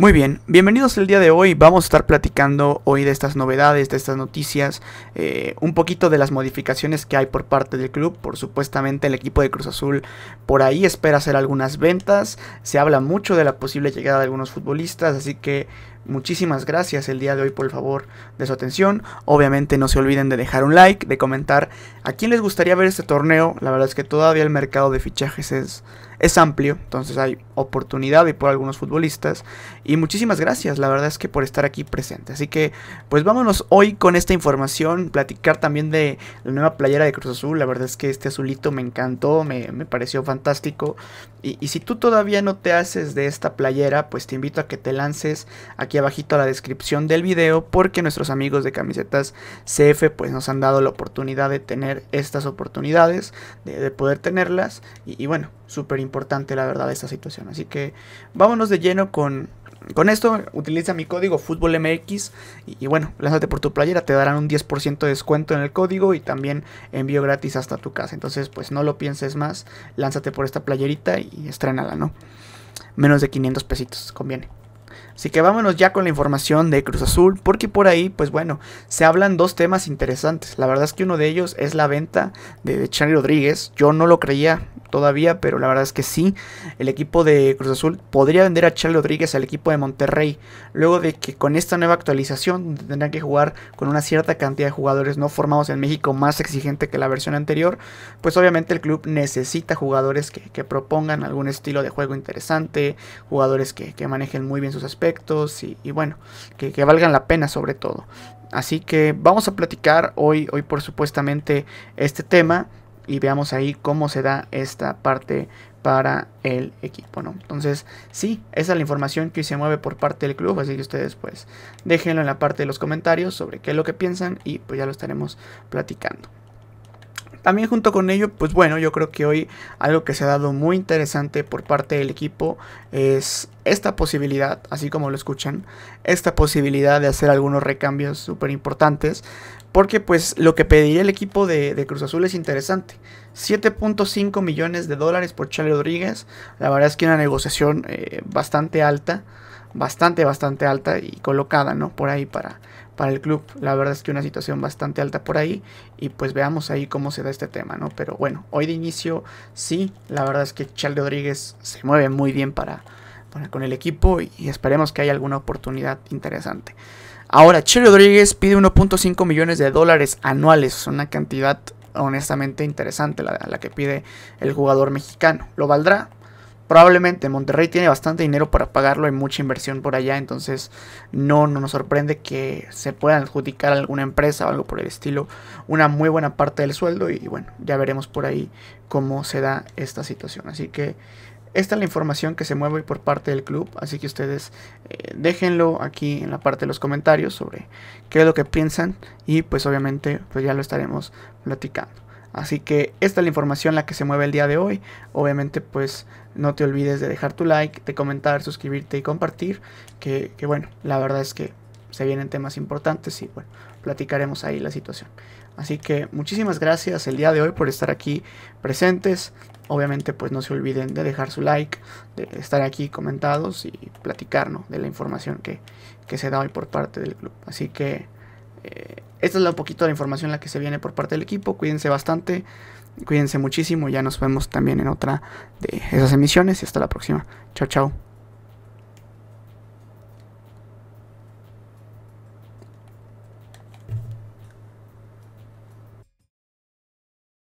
Muy bien, bienvenidos el día de hoy. Vamos a estar platicando hoy de estas novedades, de estas noticias, eh, un poquito de las modificaciones que hay por parte del club. Por supuestamente el equipo de Cruz Azul por ahí espera hacer algunas ventas. Se habla mucho de la posible llegada de algunos futbolistas, así que muchísimas gracias el día de hoy por el favor de su atención. Obviamente no se olviden de dejar un like, de comentar a quién les gustaría ver este torneo. La verdad es que todavía el mercado de fichajes es, es amplio, entonces hay oportunidad y por algunos futbolistas. Y muchísimas gracias, la verdad es que por estar aquí presente. Así que, pues vámonos hoy con esta información, platicar también de la nueva playera de Cruz Azul. La verdad es que este azulito me encantó, me, pareció fantástico. Y, si tú todavía no te haces de esta playera, pues te invito a que te lances aquí abajito a la descripción del video porque nuestros amigos de camisetas CF pues nos han dado la oportunidad de tener estas oportunidades, de, poder tenerlas. Y, y bueno, súper importante la verdad esta situación. Así que vámonos de lleno con con esto utiliza mi código FútbolMX y, bueno, lánzate por tu playera, te darán un 10% de descuento en el código y también envío gratis hasta tu casa. Entonces, pues no lo pienses más, lánzate por esta playerita y estrenala, ¿no? Menos de 500 pesitos, conviene. Así que vámonos ya con la información de Cruz Azul, porque por ahí, pues bueno, se hablan dos temas interesantes. La verdad es que uno de ellos es la venta de, de Charlie Rodríguez. Yo no lo creía, todavía, pero la verdad es que sí. El equipo de Cruz Azul podría vender a Charles Rodríguez al equipo de Monterrey, luego de que con esta nueva actualización tendrán que jugar con una cierta cantidad de jugadores no formados en México más exigente que la versión anterior, pues obviamente el club necesita jugadores que, propongan algún estilo de juego interesante, jugadores que, manejen muy bien sus aspectos y, bueno, que, que valgan la pena sobre todo. Así que vamos a platicar hoy, hoy por supuestamente este tema y veamos ahí cómo se da esta parte para el equipo, ¿no? Entonces, sí, esa es la información que se mueve por parte del club, así que ustedes pues déjenlo en la parte de los comentarios sobre qué es lo que piensan y pues ya lo estaremos platicando. También junto con ello, pues bueno, yo creo que hoy algo que se ha dado muy interesante por parte del equipo es esta posibilidad, así como lo escuchan, esta posibilidad de hacer algunos recambios súper importantes, porque pues lo que pediría el equipo de, Cruz Azul es interesante. 7.5 millones de dólares por Charlie Rodríguez, la verdad es que una negociación eh, bastante alta bastante, bastante alta y colocada, ¿no? Por ahí para, para el club. La verdad es que una situación bastante alta por ahí y pues veamos ahí cómo se da este tema, ¿no? Pero bueno, hoy de inicio sí, la verdad es que Charles Rodríguez se mueve muy bien para, con el equipo y, esperemos que haya alguna oportunidad interesante. Ahora, Charles Rodríguez pide 1.5 millones de dólares anuales, una cantidad honestamente interesante la que pide el jugador mexicano. ¿Lo valdrá? probablemente Monterrey tiene bastante dinero para pagarlo, hay mucha inversión por allá, entonces no, no nos sorprende que se pueda adjudicar a alguna empresa o algo por el estilo una muy buena parte del sueldo y bueno, ya veremos por ahí cómo se da esta situación. Así que esta es la información que se mueve por parte del club, así que ustedes eh, déjenlo aquí en la parte de los comentarios sobre qué es lo que piensan y pues obviamente pues ya lo estaremos platicando. Así que esta es la información la que se mueve el día de hoy. Obviamente pues no te olvides de dejar tu like, de comentar, suscribirte y compartir. Que, bueno, la verdad es que se vienen temas importantes y bueno, platicaremos ahí la situación. Así que muchísimas gracias el día de hoy por estar aquí presentes. Obviamente pues no se olviden de dejar su like, de estar aquí comentados y platicarnos de la información que, que se da hoy por parte del club. Así que eh, esta es la, un poquito la información la que se viene por parte del equipo. Cuídense bastante, cuídense muchísimo. Ya nos vemos también en otra de esas emisiones y hasta la próxima. Chao, chao.